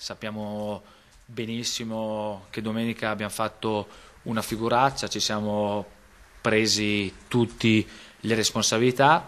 sappiamo benissimo che domenica abbiamo fatto una figuraccia, ci siamo presi tutti le responsabilità,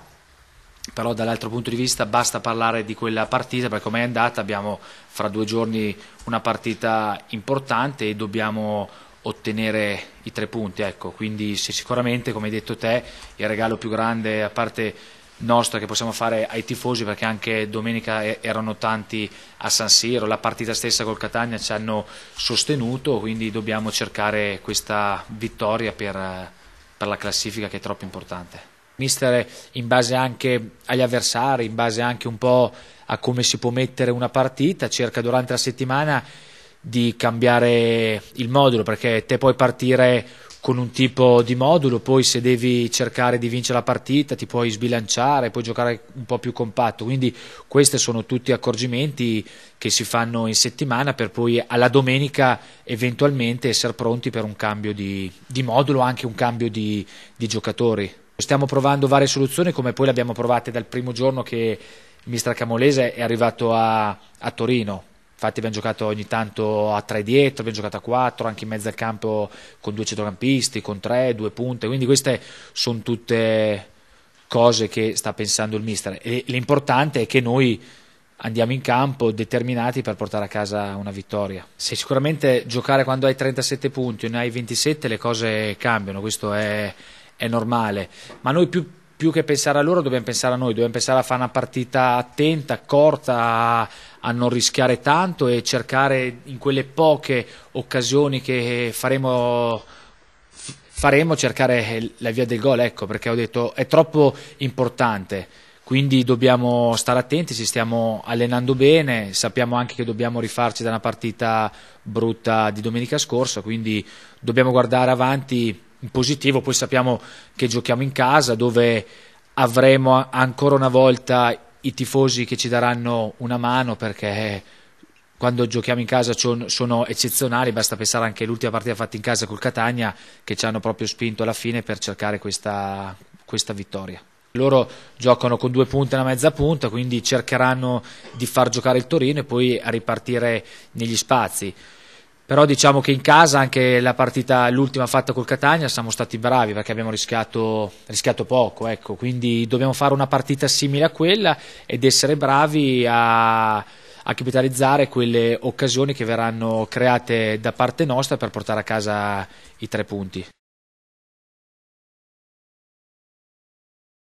però dall'altro punto di vista basta parlare di quella partita perché come è andata abbiamo fra due giorni una partita importante e dobbiamo ottenere i tre punti, ecco, quindi sicuramente come hai detto te il regalo più grande a parte nostra che possiamo fare ai tifosi perché anche domenica erano tanti a San Siro, la partita stessa col Catania ci hanno sostenuto, quindi dobbiamo cercare questa vittoria per, per la classifica che è troppo importante. Mister in base anche agli avversari, in base anche un po' a come si può mettere una partita, cerca durante la settimana di cambiare il modulo perché te puoi partire con un tipo di modulo, poi se devi cercare di vincere la partita ti puoi sbilanciare, puoi giocare un po' più compatto, quindi questi sono tutti accorgimenti che si fanno in settimana per poi alla domenica eventualmente essere pronti per un cambio di, di modulo, anche un cambio di, di giocatori. Stiamo provando varie soluzioni come poi le abbiamo provate dal primo giorno che il mister Camolese è arrivato a, a Torino, infatti abbiamo giocato ogni tanto a tre dietro, abbiamo giocato a quattro, anche in mezzo al campo con due centrocampisti, con tre, due punte, quindi queste sono tutte cose che sta pensando il mister e l'importante è che noi andiamo in campo determinati per portare a casa una vittoria. Se sicuramente giocare quando hai 37 punti o ne hai 27 le cose cambiano, questo è, è normale, ma noi più più che pensare a loro dobbiamo pensare a noi, dobbiamo pensare a fare una partita attenta, accorta, a non rischiare tanto e cercare in quelle poche occasioni che faremo faremo cercare la via del gol, ecco, perché ho detto è troppo importante. Quindi dobbiamo stare attenti, ci stiamo allenando bene, sappiamo anche che dobbiamo rifarci da una partita brutta di domenica scorsa, quindi dobbiamo guardare avanti in positivo, poi sappiamo che giochiamo in casa dove avremo ancora una volta i tifosi che ci daranno una mano perché eh, quando giochiamo in casa sono eccezionali, basta pensare anche all'ultima partita fatta in casa col Catania che ci hanno proprio spinto alla fine per cercare questa, questa vittoria. Loro giocano con due punte e una mezza punta, quindi cercheranno di far giocare il Torino e poi a ripartire negli spazi però diciamo che in casa anche la partita, l'ultima fatta col Catania, siamo stati bravi perché abbiamo rischiato, rischiato poco, ecco. quindi dobbiamo fare una partita simile a quella ed essere bravi a, a, capitalizzare quelle occasioni che verranno create da parte nostra per portare a casa i tre punti.